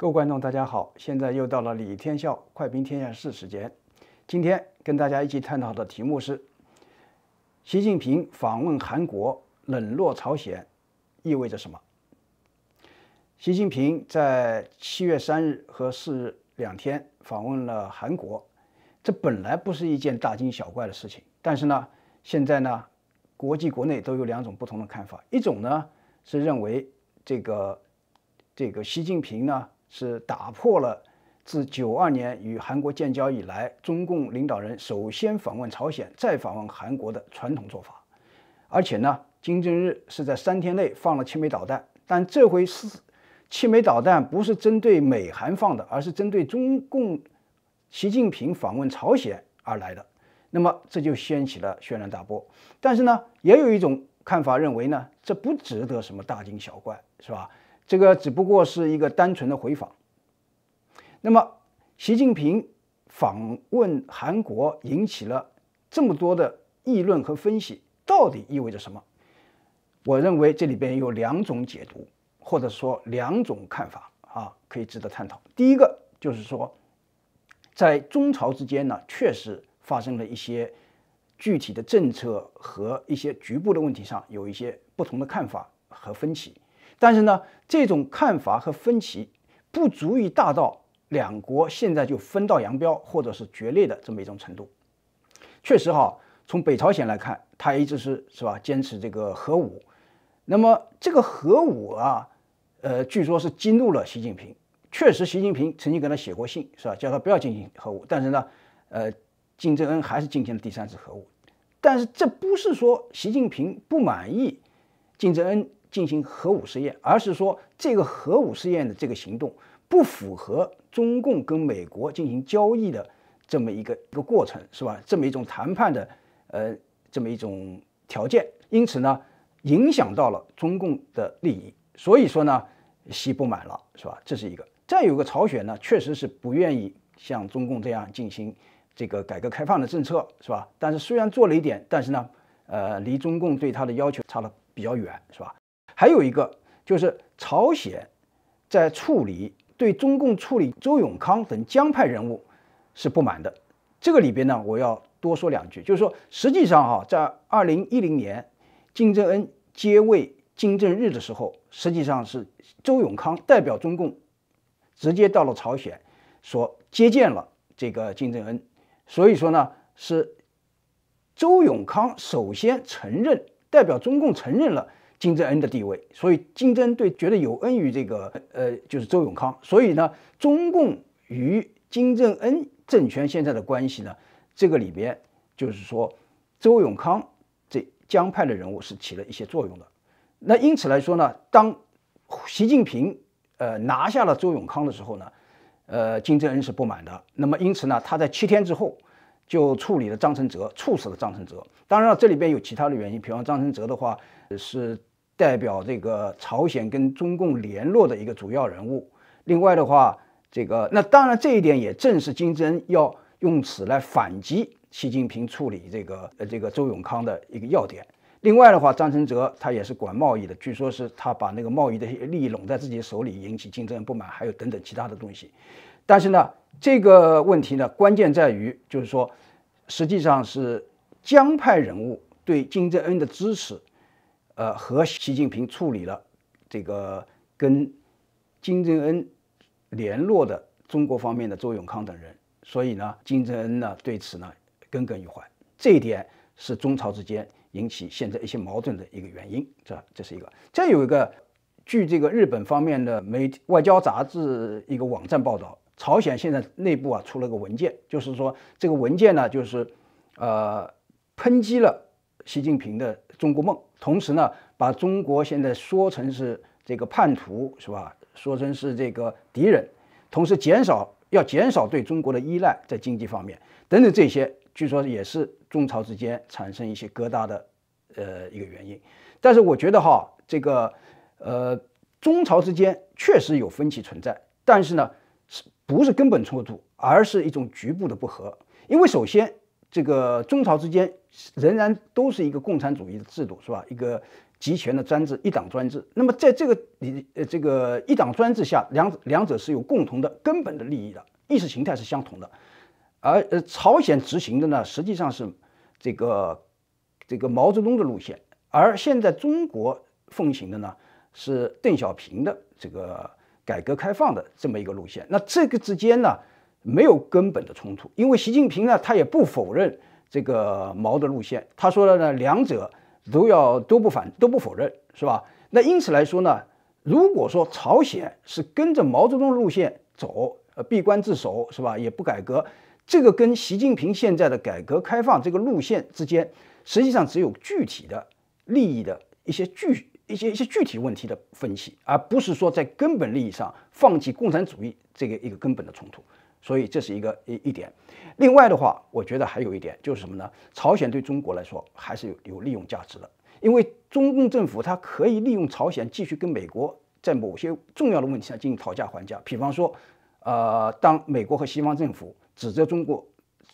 各位观众，大家好！现在又到了李天笑快评天下事时间。今天跟大家一起探讨的题目是：习近平访问韩国冷落朝鲜，意味着什么？习近平在七月三日和四日两天访问了韩国，这本来不是一件大惊小怪的事情。但是呢，现在呢，国际国内都有两种不同的看法。一种呢是认为这个这个习近平呢。是打破了自九二年与韩国建交以来，中共领导人首先访问朝鲜，再访问韩国的传统做法。而且呢，金正日是在三天内放了七枚导弹，但这回是七枚导弹不是针对美韩放的，而是针对中共习近平访问朝鲜而来的。那么这就掀起了轩然大波。但是呢，也有一种看法认为呢，这不值得什么大惊小怪，是吧？这个只不过是一个单纯的回访。那么，习近平访问韩国引起了这么多的议论和分析，到底意味着什么？我认为这里边有两种解读，或者说两种看法啊，可以值得探讨。第一个就是说，在中朝之间呢，确实发生了一些具体的政策和一些局部的问题上，有一些不同的看法和分歧。但是呢，这种看法和分歧，不足以大到两国现在就分道扬镳或者是决裂的这么一种程度。确实哈，从北朝鲜来看，他一直是是吧，坚持这个核武。那么这个核武啊，呃，据说是激怒了习近平。确实，习近平曾经给他写过信，是吧，叫他不要进行核武。但是呢，呃，金正恩还是进行了第三次核武。但是这不是说习近平不满意金正恩。进行核武试验，而是说这个核武试验的这个行动不符合中共跟美国进行交易的这么一个一个过程，是吧？这么一种谈判的呃，这么一种条件，因此呢，影响到了中共的利益，所以说呢，西不满了，是吧？这是一个。再有个朝鲜呢，确实是不愿意像中共这样进行这个改革开放的政策，是吧？但是虽然做了一点，但是呢，呃，离中共对他的要求差了比较远，是吧？还有一个就是朝鲜在处理对中共处理周永康等江派人物是不满的，这个里边呢，我要多说两句，就是说实际上哈，在二零一零年金正恩接位金正日的时候，实际上是周永康代表中共直接到了朝鲜，说接见了这个金正恩，所以说呢，是周永康首先承认代表中共承认了。金正恩的地位，所以金正恩对觉得有恩于这个呃，就是周永康，所以呢，中共与金正恩政权现在的关系呢，这个里边就是说，周永康这江派的人物是起了一些作用的。那因此来说呢，当习近平呃拿下了周永康的时候呢，呃，金正恩是不满的。那么因此呢，他在七天之后就处理了张成泽，处死了张成泽。当然了，这里边有其他的原因，比方张成泽的话是。代表这个朝鲜跟中共联络的一个主要人物。另外的话，这个那当然这一点也正是金正恩要用此来反击习近平处理这个呃这个周永康的一个要点。另外的话，张成泽他也是管贸易的，据说是他把那个贸易的利益拢在自己手里，引起金正恩不满，还有等等其他的东西。但是呢，这个问题呢，关键在于就是说，实际上是江派人物对金正恩的支持。呃，和习近平处理了这个跟金正恩联络的中国方面的周永康等人，所以呢，金正恩呢对此呢耿耿于怀，这一点是中朝之间引起现在一些矛盾的一个原因，这这是一个。再有一个，据这个日本方面的体外交杂志一个网站报道，朝鲜现在内部啊出了个文件，就是说这个文件呢就是呃抨击了习近平的中国梦。同时呢，把中国现在说成是这个叛徒是吧？说成是这个敌人，同时减少要减少对中国的依赖，在经济方面等等这些，据说也是中朝之间产生一些疙瘩的，呃，一个原因。但是我觉得哈，这个呃，中朝之间确实有分歧存在，但是呢，不是根本冲突，而是一种局部的不和。因为首先，这个中朝之间仍然都是一个共产主义的制度，是吧？一个集权的专制，一党专制。那么在这个你呃这个一党专制下，两两者是有共同的根本的利益的，意识形态是相同的。而呃朝鲜执行的呢，实际上是这个这个毛泽东的路线，而现在中国奉行的呢是邓小平的这个改革开放的这么一个路线。那这个之间呢？没有根本的冲突，因为习近平呢，他也不否认这个毛的路线。他说了呢，两者都要都不反都不否认，是吧？那因此来说呢，如果说朝鲜是跟着毛泽东路线走，呃，闭关自守，是吧？也不改革，这个跟习近平现在的改革开放这个路线之间，实际上只有具体的利益的一些具。一些一些具体问题的分析，而不是说在根本利益上放弃共产主义这个一个根本的冲突，所以这是一个一一点。另外的话，我觉得还有一点就是什么呢？朝鲜对中国来说还是有有利用价值的，因为中共政府它可以利用朝鲜继续跟美国在某些重要的问题上进行讨价还价，比方说，呃，当美国和西方政府指责中国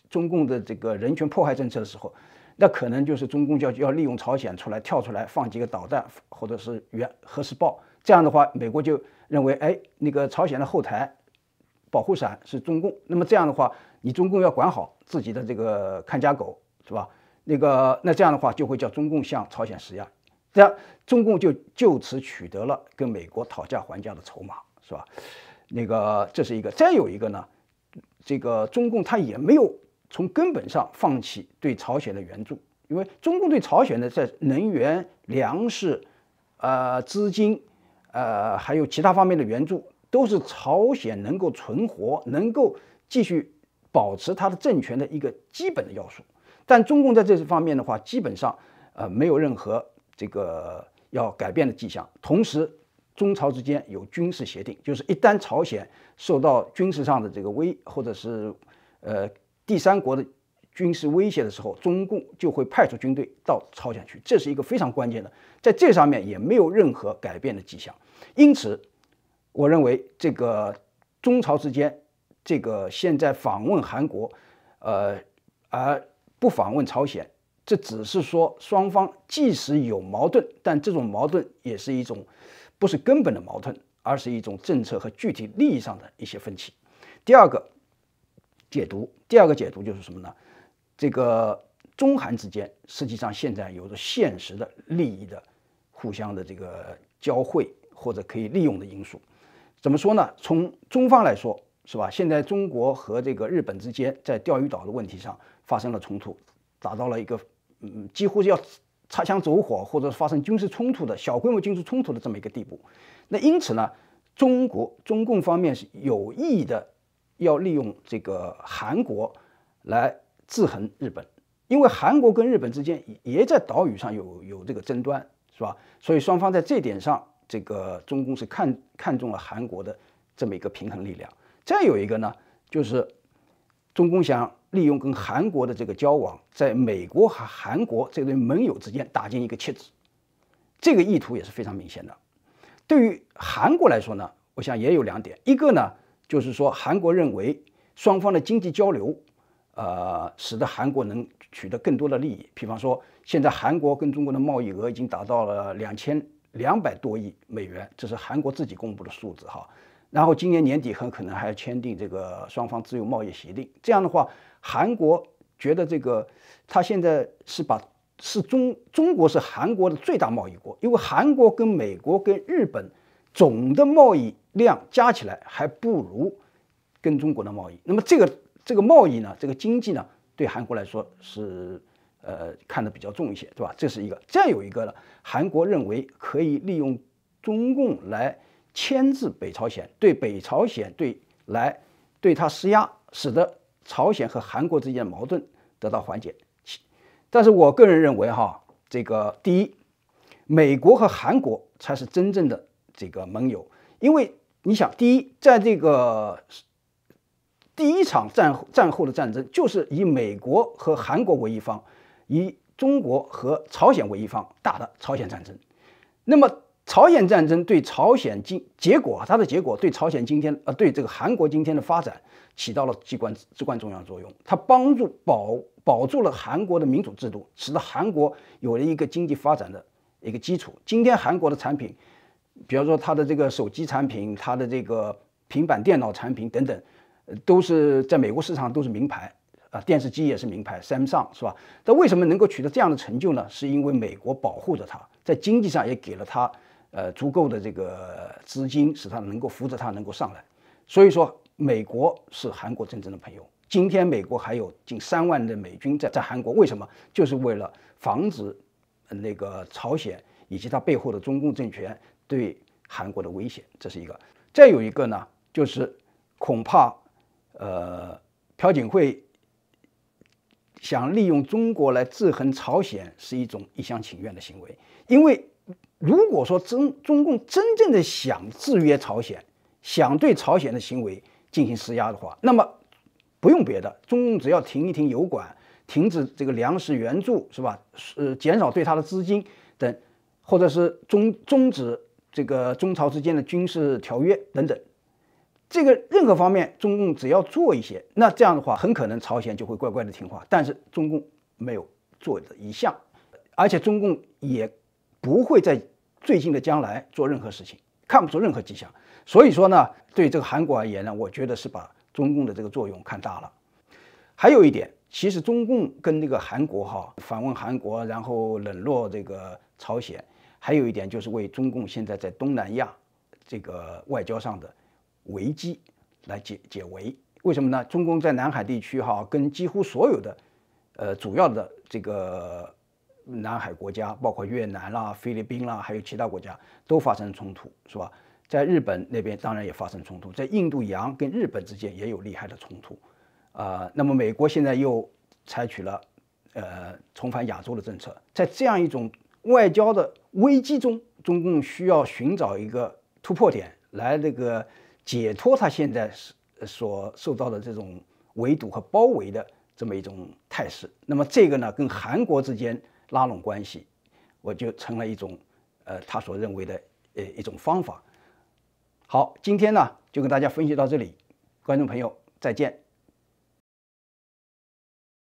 中共的这个人权迫害政策的时候。那可能就是中共要要利用朝鲜出来跳出来放几个导弹，或者是原核试爆。这样的话，美国就认为，哎，那个朝鲜的后台保护伞是中共。那么这样的话，你中共要管好自己的这个看家狗，是吧？那个，那这样的话就会叫中共向朝鲜施压，这样中共就就此取得了跟美国讨价还价的筹码，是吧？那个，这是一个。再有一个呢，这个中共他也没有。从根本上放弃对朝鲜的援助，因为中共对朝鲜的在能源、粮食、呃资金，呃还有其他方面的援助，都是朝鲜能够存活、能够继续保持它的政权的一个基本的要素。但中共在这些方面的话，基本上呃没有任何这个要改变的迹象。同时，中朝之间有军事协定，就是一旦朝鲜受到军事上的这个威，或者是呃。第三国的军事威胁的时候，中共就会派出军队到朝鲜去，这是一个非常关键的，在这上面也没有任何改变的迹象，因此，我认为这个中朝之间，这个现在访问韩国，呃，而不访问朝鲜，这只是说双方即使有矛盾，但这种矛盾也是一种不是根本的矛盾，而是一种政策和具体利益上的一些分歧。第二个。解读第二个解读就是什么呢？这个中韩之间实际上现在有着现实的利益的互相的这个交汇或者可以利用的因素。怎么说呢？从中方来说，是吧？现在中国和这个日本之间在钓鱼岛的问题上发生了冲突，达到了一个嗯几乎是要擦枪走火或者发生军事冲突的小规模军事冲突的这么一个地步。那因此呢，中国中共方面是有意的。要利用这个韩国来制衡日本，因为韩国跟日本之间也在岛屿上有有这个争端，是吧？所以双方在这点上，这个中共是看看中了韩国的这么一个平衡力量。再有一个呢，就是中共想利用跟韩国的这个交往，在美国和韩国这对盟友之间打进一个切子，这个意图也是非常明显的。对于韩国来说呢，我想也有两点，一个呢。就是说，韩国认为双方的经济交流，呃，使得韩国能取得更多的利益。比方说，现在韩国跟中国的贸易额已经达到了两千两百多亿美元，这是韩国自己公布的数字哈。然后今年年底很可能还要签订这个双方自由贸易协定。这样的话，韩国觉得这个他现在是把是中中国是韩国的最大贸易国，因为韩国跟美国跟日本总的贸易。量加起来还不如跟中国的贸易，那么这个这个贸易呢，这个经济呢，对韩国来说是呃看得比较重一些，对吧？这是一个。再有一个呢，韩国认为可以利用中共来牵制北朝鲜，对北朝鲜对来对他施压，使得朝鲜和韩国之间的矛盾得到缓解。但是我个人认为哈，这个第一，美国和韩国才是真正的这个盟友，因为。你想，第一，在这个第一场战战后的战争，就是以美国和韩国为一方，以中国和朝鲜为一方打的朝鲜战争。那么，朝鲜战争对朝鲜今结果它的结果对朝鲜今天呃对这个韩国今天的发展起到了至关至关重要的作用。它帮助保保住了韩国的民主制度，使得韩国有了一个经济发展的一个基础。今天韩国的产品。比方说，它的这个手机产品，它的这个平板电脑产品等等，都是在美国市场都是名牌啊，电视机也是名牌，Samsung 是吧？但为什么能够取得这样的成就呢？是因为美国保护着它，在经济上也给了它呃足够的这个资金，使它能够扶着它能够上来。所以说，美国是韩国真正的朋友。今天，美国还有近三万的美军在在韩国，为什么？就是为了防止那个朝鲜以及它背后的中共政权。对韩国的威胁，这是一个；再有一个呢，就是恐怕呃朴槿惠想利用中国来制衡朝鲜，是一种一厢情愿的行为。因为如果说中中共真正的想制约朝鲜，想对朝鲜的行为进行施压的话，那么不用别的，中共只要停一停油管，停止这个粮食援助，是吧？呃，减少对他的资金等，或者是终终止。这个中朝之间的军事条约等等，这个任何方面，中共只要做一些，那这样的话，很可能朝鲜就会乖乖的听话。但是中共没有做的一项，而且中共也不会在最近的将来做任何事情，看不出任何迹象。所以说呢，对这个韩国而言呢，我觉得是把中共的这个作用看大了。还有一点，其实中共跟那个韩国哈访问韩国，然后冷落这个朝鲜。还有一点就是为中共现在在东南亚这个外交上的危机来解解围，为什么呢？中共在南海地区哈，跟几乎所有的，呃主要的这个南海国家，包括越南啦、菲律宾啦，还有其他国家都发生冲突，是吧？在日本那边当然也发生冲突，在印度洋跟日本之间也有厉害的冲突，啊，那么美国现在又采取了呃重返亚洲的政策，在这样一种。外交的危机中，中共需要寻找一个突破点来那个解脱他现在所受到的这种围堵和包围的这么一种态势。那么这个呢，跟韩国之间拉拢关系，我就成了一种呃他所认为的呃一种方法。好，今天呢就跟大家分析到这里，观众朋友再见。